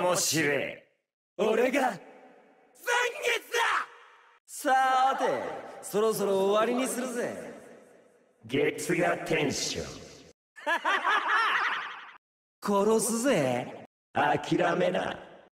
面白い俺が残月ださてそろそろ終わりにするぜ月がテンション殺すぜ諦めな